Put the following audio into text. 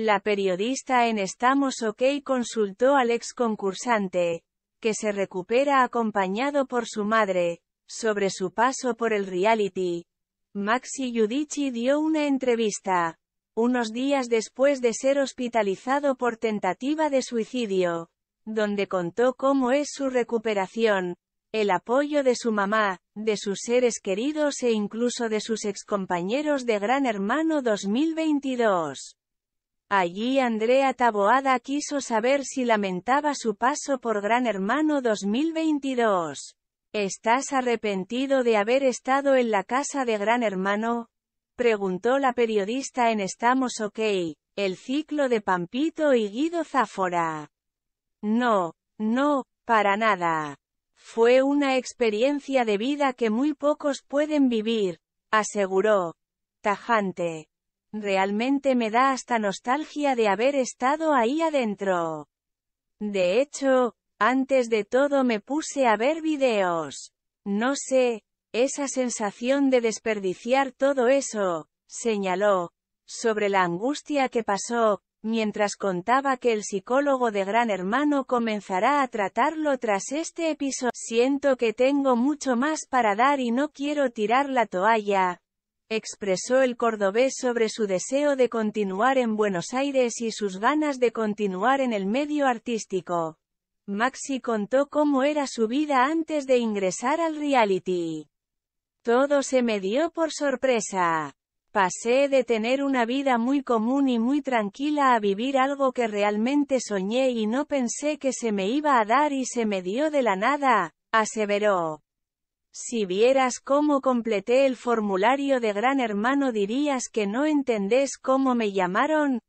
La periodista en Estamos OK consultó al ex concursante, que se recupera acompañado por su madre, sobre su paso por el reality. Maxi Giudici dio una entrevista, unos días después de ser hospitalizado por tentativa de suicidio, donde contó cómo es su recuperación, el apoyo de su mamá, de sus seres queridos e incluso de sus excompañeros de Gran Hermano 2022. Allí Andrea Taboada quiso saber si lamentaba su paso por Gran Hermano 2022. ¿Estás arrepentido de haber estado en la casa de Gran Hermano? Preguntó la periodista en Estamos OK, el ciclo de Pampito y Guido Záfora. No, no, para nada. Fue una experiencia de vida que muy pocos pueden vivir, aseguró. Tajante. Realmente me da hasta nostalgia de haber estado ahí adentro. De hecho, antes de todo me puse a ver videos. No sé, esa sensación de desperdiciar todo eso, señaló, sobre la angustia que pasó, mientras contaba que el psicólogo de Gran Hermano comenzará a tratarlo tras este episodio. Siento que tengo mucho más para dar y no quiero tirar la toalla, expresó el cordobés sobre su deseo de continuar en Buenos Aires y sus ganas de continuar en el medio artístico. Maxi contó cómo era su vida antes de ingresar al reality. Todo se me dio por sorpresa. Pasé de tener una vida muy común y muy tranquila a vivir algo que realmente soñé y no pensé que se me iba a dar y se me dio de la nada, aseveró. Si vieras cómo completé el formulario de Gran Hermano dirías que no entendés cómo me llamaron,